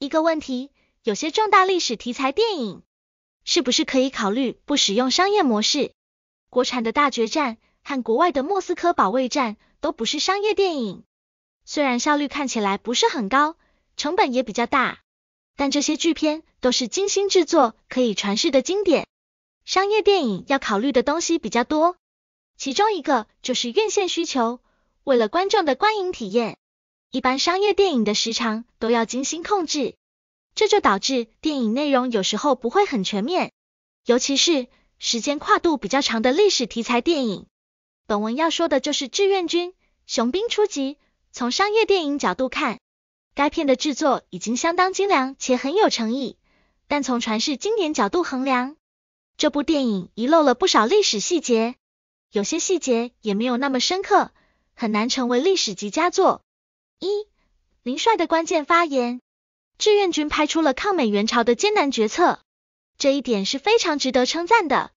一个问题，有些重大历史题材电影是不是可以考虑不使用商业模式？国产的大决战和国外的莫斯科保卫战都不是商业电影，虽然效率看起来不是很高，成本也比较大，但这些剧片都是精心制作，可以传世的经典。商业电影要考虑的东西比较多，其中一个就是院线需求，为了观众的观影体验。一般商业电影的时长都要精心控制，这就导致电影内容有时候不会很全面，尤其是时间跨度比较长的历史题材电影。本文要说的就是《志愿军：雄兵出击》，从商业电影角度看，该片的制作已经相当精良且很有诚意，但从传世经典角度衡量，这部电影遗漏了不少历史细节，有些细节也没有那么深刻，很难成为历史级佳作。一林帅的关键发言，志愿军拍出了抗美援朝的艰难决策，这一点是非常值得称赞的。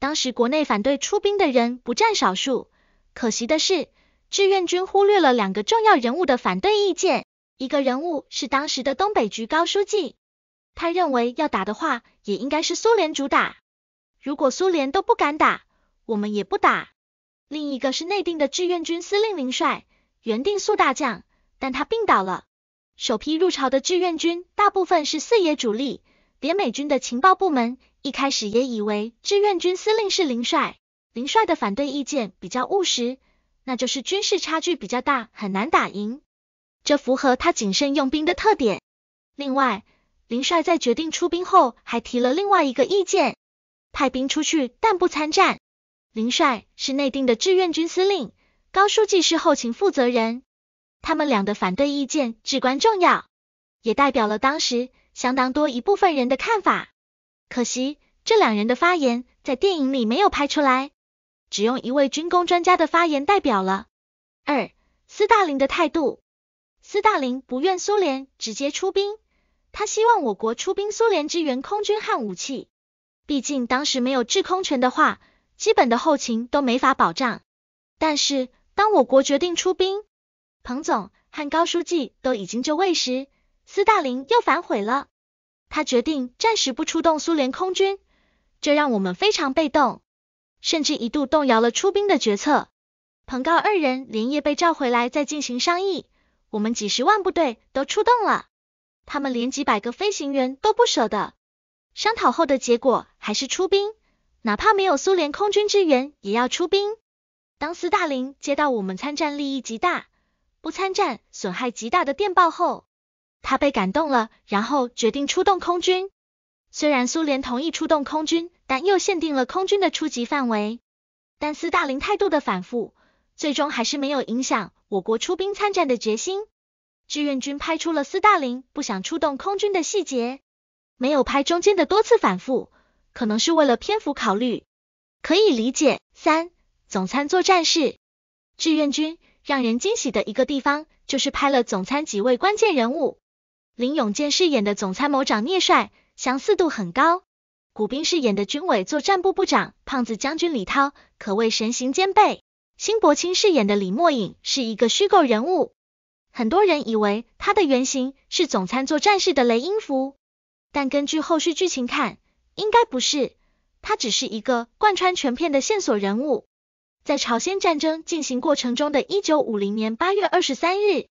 当时国内反对出兵的人不占少数，可惜的是，志愿军忽略了两个重要人物的反对意见。一个人物是当时的东北局高书记，他认为要打的话，也应该是苏联主打，如果苏联都不敢打，我们也不打。另一个是内定的志愿军司令林帅，原定苏大将。但他病倒了。首批入朝的志愿军大部分是四野主力，连美军的情报部门一开始也以为志愿军司令是林帅。林帅的反对意见比较务实，那就是军事差距比较大，很难打赢，这符合他谨慎用兵的特点。另外，林帅在决定出兵后还提了另外一个意见，派兵出去但不参战。林帅是内定的志愿军司令，高书记是后勤负责人。他们俩的反对意见至关重要，也代表了当时相当多一部分人的看法。可惜这两人的发言在电影里没有拍出来，只用一位军工专家的发言代表了。二，斯大林的态度，斯大林不愿苏联直接出兵，他希望我国出兵苏联支援空军和武器，毕竟当时没有制空权的话，基本的后勤都没法保障。但是当我国决定出兵。彭总和高书记都已经就位时，斯大林又反悔了。他决定暂时不出动苏联空军，这让我们非常被动，甚至一度动摇了出兵的决策。彭高二人连夜被召回来再进行商议。我们几十万部队都出动了，他们连几百个飞行员都不舍得。商讨后的结果还是出兵，哪怕没有苏联空军支援也要出兵。当斯大林接到我们参战，利益极大。不参战损害极大的电报后，他被感动了，然后决定出动空军。虽然苏联同意出动空军，但又限定了空军的出击范围。但斯大林态度的反复，最终还是没有影响我国出兵参战的决心。志愿军拍出了斯大林不想出动空军的细节，没有拍中间的多次反复，可能是为了篇幅考虑，可以理解。三总参作战室，志愿军。让人惊喜的一个地方，就是拍了总参几位关键人物。林永健饰演的总参谋长聂帅，相似度很高。古斌饰演的军委作战部部长胖子将军李涛，可谓神形兼备。辛柏青饰演的李默影是一个虚构人物，很多人以为他的原型是总参作战室的雷音符，但根据后续剧情看，应该不是，他只是一个贯穿全片的线索人物。在朝鲜战争进行过程中的一九五零年八月二十三日，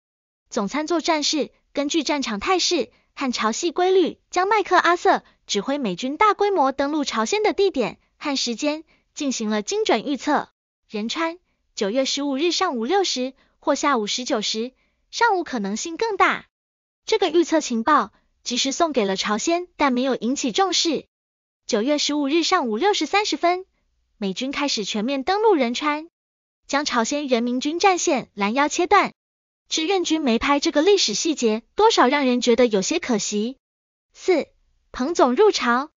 总参作战室根据战场态势和潮汐规律，将麦克阿瑟指挥美军大规模登陆朝鲜的地点和时间进行了精准预测。仁川，九月十五日上午六时或下午十九时，上午可能性更大。这个预测情报及时送给了朝鲜，但没有引起重视。九月十五日上午六时三十分。美军开始全面登陆仁川，将朝鲜人民军战线拦腰切断。志愿军没拍这个历史细节，多少让人觉得有些可惜。四彭总入朝，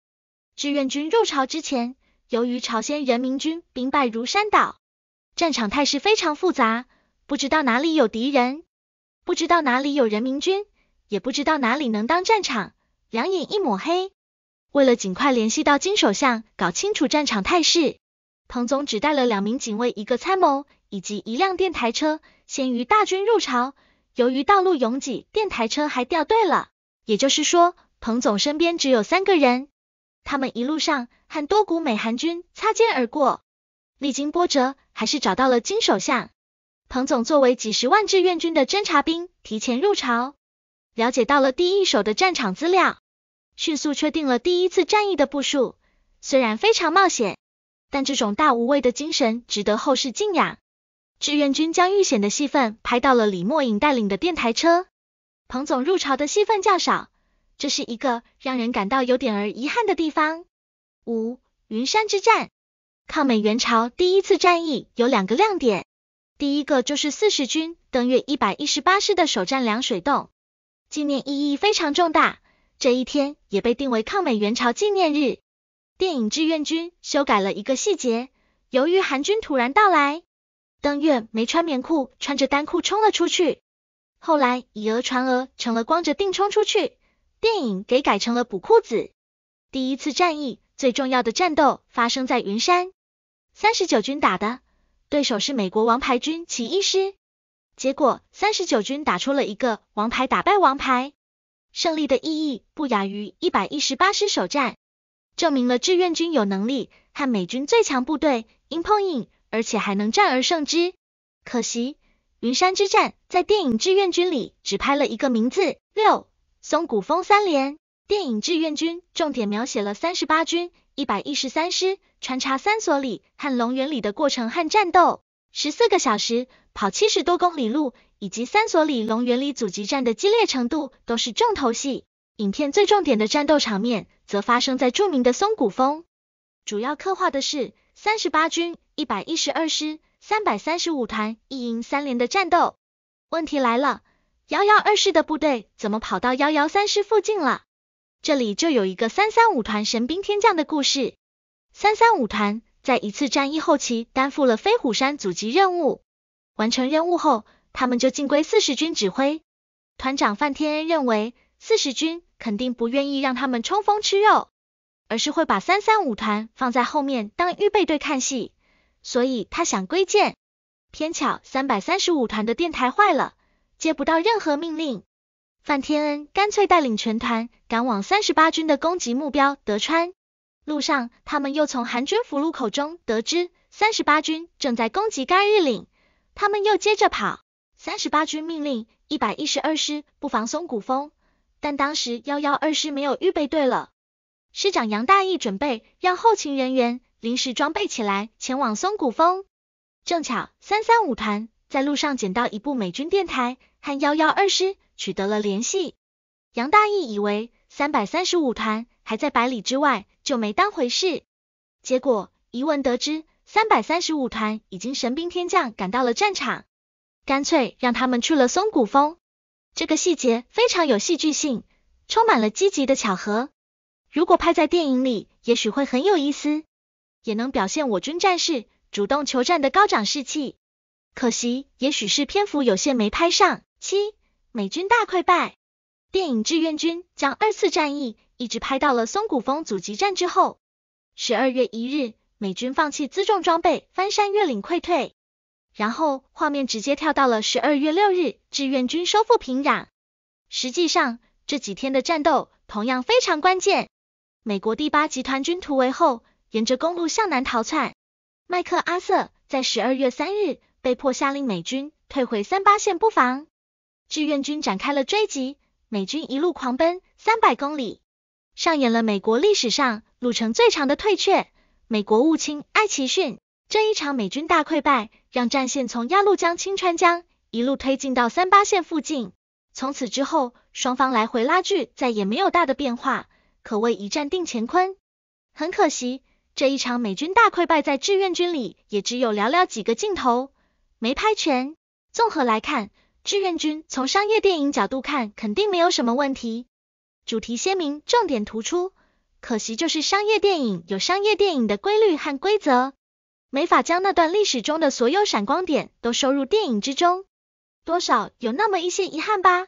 志愿军入朝之前，由于朝鲜人民军兵败如山倒，战场态势非常复杂，不知道哪里有敌人，不知道哪里有人民军，也不知道哪里能当战场，两眼一抹黑。为了尽快联系到金首相，搞清楚战场态势。彭总只带了两名警卫、一个参谋以及一辆电台车，先于大军入朝。由于道路拥挤，电台车还掉队了。也就是说，彭总身边只有三个人。他们一路上和多股美韩军擦肩而过，历经波折，还是找到了金首相。彭总作为几十万志愿军的侦察兵，提前入朝，了解到了第一手的战场资料，迅速确定了第一次战役的部署。虽然非常冒险。但这种大无畏的精神值得后世敬仰。志愿军将遇险的戏份拍到了李默影带领的电台车，彭总入朝的戏份较少，这是一个让人感到有点儿遗憾的地方。五云山之战，抗美援朝第一次战役有两个亮点，第一个就是四十军登月一百一十八师的首战凉水洞，纪念意义非常重大，这一天也被定为抗美援朝纪念日。电影《志愿军》修改了一个细节，由于韩军突然到来，登月没穿棉裤，穿着单裤冲了出去。后来以讹传讹成了光着腚冲出去，电影给改成了补裤子。第一次战役最重要的战斗发生在云山，三十九军打的对手是美国王牌军起义师，结果三十九军打出了一个王牌打败王牌，胜利的意义不亚于一百一十八师首战。证明了志愿军有能力和美军最强部队硬碰硬，而且还能战而胜之。可惜，云山之战在电影《志愿军》里只拍了一个名字。六松骨峰三连，电影《志愿军》重点描写了三十八军一百一十三师穿插三所里和龙源里的过程和战斗，十四个小时跑七十多公里路，以及三所里龙源里阻击战的激烈程度都是重头戏。影片最重点的战斗场面，则发生在著名的松骨峰，主要刻画的是三十八军一百一十二师三百三十五团一营三连的战斗。问题来了，幺幺二师的部队怎么跑到幺幺三师附近了？这里就有一个三三五团神兵天将的故事。三三五团在一次战役后期担负了飞虎山阻击任务，完成任务后，他们就进归四十军指挥。团长范天恩认为四十军。肯定不愿意让他们冲锋吃肉，而是会把三三五团放在后面当预备队看戏，所以他想归建。偏巧三百三十五团的电台坏了，接不到任何命令，范天恩干脆带领全团赶往三十八军的攻击目标德川。路上，他们又从韩军俘虏口中得知，三十八军正在攻击甘日岭，他们又接着跑。三十八军命令一百一十二师布防松谷峰。但当时幺幺二师没有预备队了，师长杨大义准备让后勤人员临时装备起来前往松骨峰。正巧三三五团在路上捡到一部美军电台，和幺幺二师取得了联系。杨大义以为三百三十五团还在百里之外，就没当回事。结果一问得知，三百三十五团已经神兵天将赶到了战场，干脆让他们去了松骨峰。这个细节非常有戏剧性，充满了积极的巧合。如果拍在电影里，也许会很有意思，也能表现我军战士主动求战的高涨士气。可惜，也许是篇幅有限，没拍上。七，美军大溃败。电影《志愿军》将二次战役一直拍到了松骨峰阻击战之后。十二月一日，美军放弃辎重装备，翻山越岭溃退。然后画面直接跳到了十二月六日，志愿军收复平壤。实际上，这几天的战斗同样非常关键。美国第八集团军突围后，沿着公路向南逃窜。麦克阿瑟在十二月三日被迫下令美军退回三八线布防，志愿军展开了追击，美军一路狂奔三百公里，上演了美国历史上路程最长的退却。美国务卿艾奇逊。这一场美军大溃败，让战线从鸭绿江、清川江一路推进到三八线附近。从此之后，双方来回拉锯，再也没有大的变化，可谓一战定乾坤。很可惜，这一场美军大溃败在志愿军里也只有寥寥几个镜头没拍全。综合来看，志愿军从商业电影角度看，肯定没有什么问题，主题鲜明，重点突出。可惜就是商业电影有商业电影的规律和规则。没法将那段历史中的所有闪光点都收入电影之中，多少有那么一些遗憾吧。